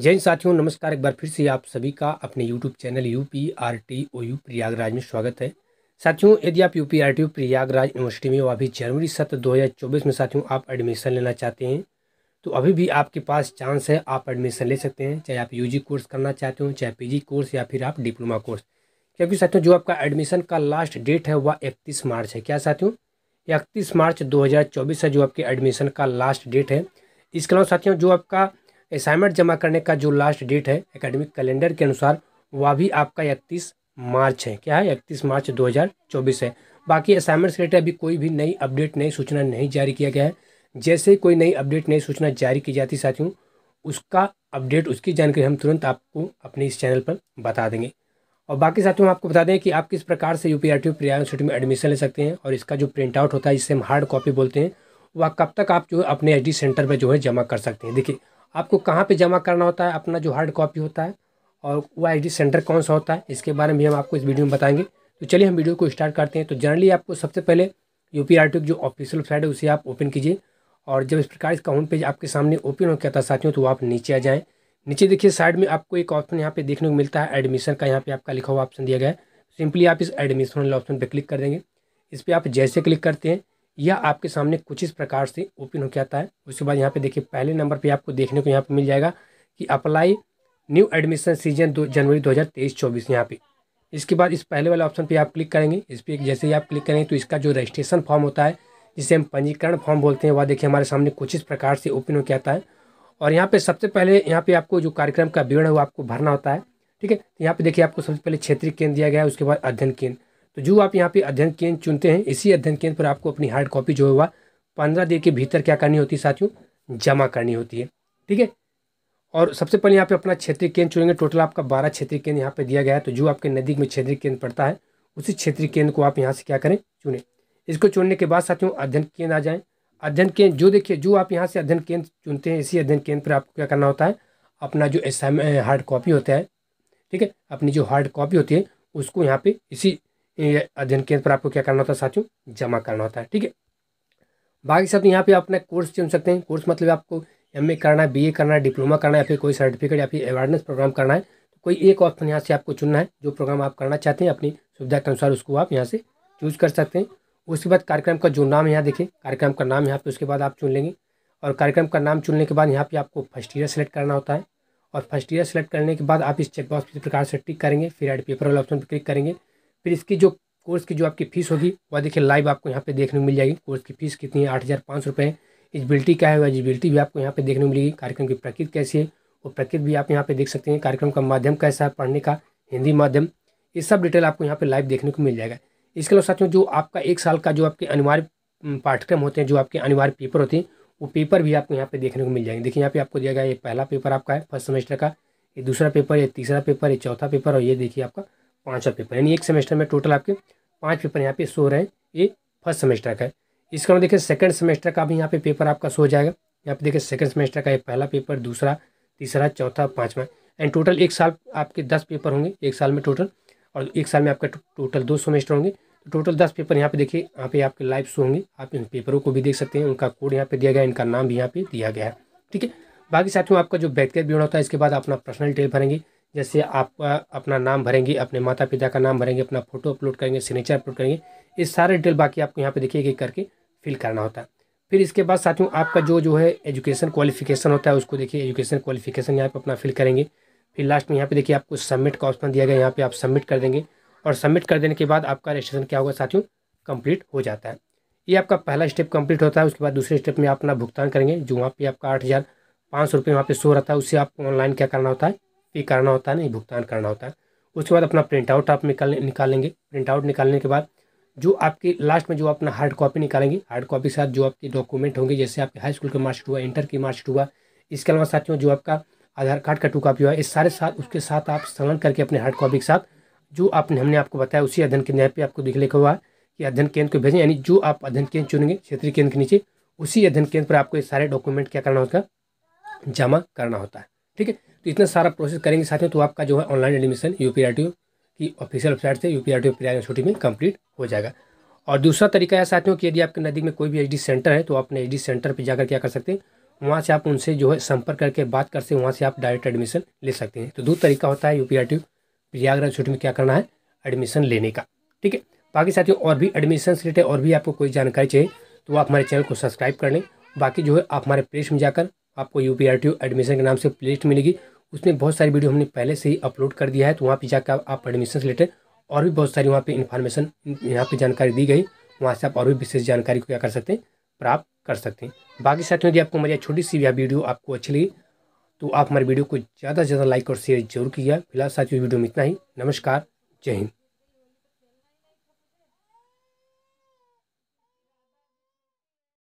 जय साथियों नमस्कार एक बार फिर से आप सभी का अपने YouTube channel U P R T O U Prayagraj में स्वागत है साथियों यदि आप U P R T O Prayagraj university में अभी जनवरी सत्र 2024 में साथियों आप एडमिशन लेना चाहते हैं तो अभी भी आपके पास चांस है आप एडमिशन ले सकते हैं चाहे आप यू जी कोर्स करना चाहते हो चाहे पी जी कोर्स या फिर आप डिप्लोमा कोर्स क्योंकि साथियों जो आपका एडमिशन का लास्ट डेट है वह इकतीस मार्च है क्या साथियों इकतीस मार्च दो है जो आपके एडमिशन का लास्ट डेट है इसके अलावा साथियों जो आपका असाइनमेंट जमा करने का जो लास्ट डेट है एकेडमिक कैलेंडर के अनुसार वह भी आपका इकतीस मार्च है क्या है इकतीस मार्च 2024 है बाकी असाइनमेंट से रिलेटेड अभी कोई भी नई अपडेट नई सूचना नहीं जारी किया गया है जैसे कोई नई अपडेट नई सूचना जारी की जाती साथियों उसका अपडेट उसकी जानकारी हम तुरंत आपको अपने इस चैनल पर बता देंगे और बाकी साथियों आपको बता दें कि आप किस प्रकार से U P R T university में एडमिशन ले सकते हैं और इसका जो प्रिंट आउट होता है जिसे हम हार्ड कॉपी बोलते हैं वह कब तक आप जो है अपने एच सेंटर पर जो है जमा कर सकते हैं देखिए आपको कहाँ पे जमा करना होता है अपना जो हार्ड कॉपी होता है और वो आई सेंटर कौन सा होता है इसके बारे में भी हम आपको इस वीडियो में बताएंगे तो चलिए हम वीडियो को स्टार्ट करते हैं तो जनरली आपको सबसे पहले यू पी की जो ऑफिशियल वेबसाइट है उसे आप ओपन कीजिए और जब इस प्रकार इसका होम पेज आपके सामने ओपन हो गया था साथियों तो आप नीचे आ जाएँ नीचे देखिए साइड में आपको एक ऑप्शन यहाँ पे देखने को मिलता है एडमिशन का यहाँ पे आपका लिखा हुआ ऑप्शन दिया गया है सिंपली आप इस एडमिशन वाले ऑप्शन पर क्लिक कर देंगे इस पर आप जैसे क्लिक करते हैं यह आपके सामने कुछ इस प्रकार से ओपन होकर आता है उसके बाद यहाँ पे देखिए पहले नंबर पे आपको देखने को यहाँ पे मिल जाएगा कि अप्लाई न्यू एडमिशन सीजन दो जनवरी दो हज़ार तेईस चौबीस यहाँ पर इसके बाद इस पहले वाले ऑप्शन पे आप क्लिक करेंगे इस पर जैसे ही आप क्लिक करेंगे तो इसका जो रजिस्ट्रेशन फॉर्म होता है जिसे हम पंजीकरण फॉर्म बोलते हैं वह देखिए हमारे सामने कुछ इस प्रकार से ओपन होकर आता है और यहाँ पर सबसे पहले यहाँ पर आपको जो कार्यक्रम का विवरण है वो आपको भरना होता है ठीक है तो यहाँ पर देखिए आपको सबसे पहले क्षेत्रीय केंद्र दिया गया है उसके बाद अध्ययन केंद्र तो जो आप यहाँ पे अध्ययन केंद्र चुनते हैं इसी अध्ययन केंद्र पर आपको अपनी हार्ड कॉपी जो है वह पंद्रह दिन के भीतर क्या करनी होती है साथियों जमा करनी होती है ठीक है और सबसे पहले यहाँ पे अपना क्षेत्रीय केंद्र चुनेंगे टोटल आपका बारह क्षेत्रीय केंद्र यहाँ पे दिया गया है तो जो आपके नदी में क्षेत्रीय केंद्र पड़ता है उसी क्षेत्रीय केंद्र को आप यहाँ से क्या करें चुने इसको चुनने के बाद साथियों अध्ययन केंद्र आ जाएँ अध्ययन केंद्र जो देखिए जो आप यहाँ से अध्ययन केंद्र चुनते हैं इसी अध्ययन केंद्र पर आपको क्या करना होता है अपना जो एस हार्ड कॉपी होता है ठीक है अपनी जो हार्ड कॉपी होती है उसको यहाँ पे इसी अध्ययन केंद्र पर आपको क्या करना होता है साथियों जमा करना होता है ठीक है बाकी सब यहाँ पे आप अपना कोर्स चुन सकते हैं कोर्स मतलब आपको एम ए करना है बी ए करना है डिप्लोमा करना है या फिर कोई सर्टिफिकेट या फिर अवेयरनेस प्रोग्राम करना है तो कोई एक ऑप्शन यहाँ से आपको चुनना है जो प्रोग्राम आप करना चाहते हैं अपनी सुविधा के अनुसार उसको आप यहाँ से चूज कर सकते हैं उसके बाद कार्यक्रम का जो नाम यहाँ देखें कार्यक्रम का नाम यहाँ पे उसके बाद आप चुन लेंगे और कार्यक्रम का नाम चुनने के बाद यहाँ पे आपको फर्स्ट ईयर सेलेक्ट करना होता है और फर्स्ट ईयर सेलेक्ट करने के बाद आप इस चेकबॉक्स किस प्रकार से टिक करेंगे फिर एड पेपर वाले ऑप्शन पर क्लिक करेंगे फिर इसकी जो कोर्स की जो आपकी फ़ीस होगी वह देखिए लाइव आपको यहाँ पे देखने को मिल जाएगी कोर्स की फ़ीस कितनी है आठ हज़ार पाँच रुपये एजिबिलिटी क्या है एजिबिलिटी भी आपको यहाँ पे देखने को मिलेगी कार्यक्रम की प्रकृति कैसी है और प्रकृति भी आप यहाँ पे देख सकते हैं कार्यक्रम का माध्यम कैसा है पढ़ने का हिंदी माध्यम ये सब डिटेल आपको यहाँ पर लाइव देखने को मिल जाएगा इसके अलावा साथियों जो आपका एक साल का जो आपके अनिवार्य पाठ्यक्रम होते हैं जो आपके अनिवार्य पेपर होते हैं वो पेपर भी आपको यहाँ पे देखने को मिल जाएंगे देखिए यहाँ पे आपको दिया गया ये पहला पेपर आपका है फर्स्ट सेमेस्टर का ये दूसरा पेपर ये तीसरा पेपर ये चौथा पेपर और ये देखिए आपका और पेपर यानी एक सेमेस्टर में टोटल आपके पाँच पेपर यहाँ पे सो रहे हैं ये फर्स्ट सेमेस्टर का है इसके हम देखिए सेकंड सेमेस्टर का भी यहाँ पे पेपर आपका सो जाएगा यहाँ पे देखिए सेकंड सेमेस्टर का ये पहला पेपर दूसरा तीसरा चौथा पाँचवा एंड टोटल एक साल आपके दस पेपर होंगे एक साल में टोटल और एक साल में आपका टोटल दो सेमेस्टर होंगे तो टोटल दस पेपर यहाँ पे देखिए यहाँ पे आपके लाइव शो होंगे आप इन पेपरों को भी देख सकते हैं उनका कोड यहाँ पे दिया गया इनका नाम भी यहाँ पे दिया गया है ठीक है बाकी साथियों आपका जो व्यक्तिगत ब्यौरा होता है इसके बाद अपना पर्सनल डिटेल भरेंगे जैसे आप अपना नाम भरेंगे अपने माता पिता का नाम भरेंगे अपना फोटो अपलोड करेंगे सिग्नेचर अपलोड करेंगे ये सारे डिटेल बाकी आपको यहाँ पे देखिए एक करके फिल करना होता है फिर इसके बाद साथियों आपका जो जो है एजुकेशन क्वालिफिकेशन होता है उसको देखिए एजुकेशन क्वालिफिकेशन यहाँ पर अपना फिल करेंगे फिर लास्ट में यहाँ पर देखिए आपको सबमिट का ऑप्शन दिया गया यहाँ पर आप सबमिट कर देंगे और सबमिट कर देने के बाद आपका रजिस्ट्रेशन क्या होगा साथियों कम्प्लीट हो जाता है ये आपका पहला स्टेप कम्प्लीट होता है उसके बाद दूसरे स्टेप में आप अपना भुगतान करेंगे जो वहाँ पे आपका आठ हज़ार पाँच सौ रुपये वहाँ पर शो रहता है उससे आपको ऑनलाइन क्या करना होता है पे करना होता है ना भुगतान करना होता है उसके बाद अपना प्रिंट आउट आप निकाल निकालेंगे प्रिंट आउट निकालने के बाद जो आपके लास्ट में जो अपना हार्ड कॉपी निकालेंगे हार्ड कॉपी के साथ जो आपके डॉक्यूमेंट होंगे जैसे आपके हाई स्कूल का मार्कशीट हुआ इंटर की मार्कशीट हुआ इसके अलावा साथियों जो आपका आधार कार्ड का टू कॉपी हुआ इस सारे साथ उसके साथ आप संगठन करके अपने हार्ड कॉपी के साथ जो आपने हमने आपको बताया उसी अध्ययन केंद्र पर आपको दिख लिखा हुआ है कि अध्ययन केंद्र को भेजें यानी जो आप अध्ययन केंद्र चुनेंगे क्षेत्रीय केंद्र के नीचे उसी अध्ययन केंद्र पर आपको ये सारे डॉक्यूमेंट क्या करना होता है जमा करना होता है ठीक है तो इतना सारा प्रोसेस करेंगे साथियों तो आपका जो है ऑनलाइन एडमिशन यू की ऑफिशियल वेबसाइट से यू पी आर यूनिवर्सिटी में कंप्लीट हो जाएगा और दूसरा तरीका है साथियों कि यदि आपके नज़दीक में कोई भी एच सेंटर है तो आप अपने एच सेंटर पर जाकर क्या कर सकते हैं वहाँ से आप उनसे जो है संपर्क करके बात कर सकते वहाँ से आप डायरेक्ट एडमिशन ले सकते हैं तो दो तरीका होता है U P R T Prayagraj university में क्या करना है एडमिशन लेने का ठीक है बाकी साथियों और भी एडमिशन से रिलेटेड और भी आपको कोई जानकारी चाहिए तो आप हमारे चैनल को सब्सक्राइब कर लें बाकी जो है आप हमारे प्लेलिस्ट में जाकर आपको यू एडमिशन के नाम से प्लेस्ट मिलेगी उसमें बहुत सारी वीडियो हमने पहले से ही अपलोड कर दिया है तो वहाँ पर जाकर आप एडमिशन से रिलेटेड और भी बहुत सारी वहाँ पर इन्फॉर्मेशन यहाँ पर जानकारी दी गई वहाँ से आप और भी विशेष जानकारी को क्या कर सकते हैं प्राप्त कर सकते हैं बाकी साथियों यदि आपको हमारी छोटी सी वीडियो आपको अच्छी लगी तो आप हमारी वीडियो को ज़्यादा से ज़्यादा लाइक और शेयर जरूर किया फिलहाल साथियों वीडियो में इतना ही नमस्कार जय हिंद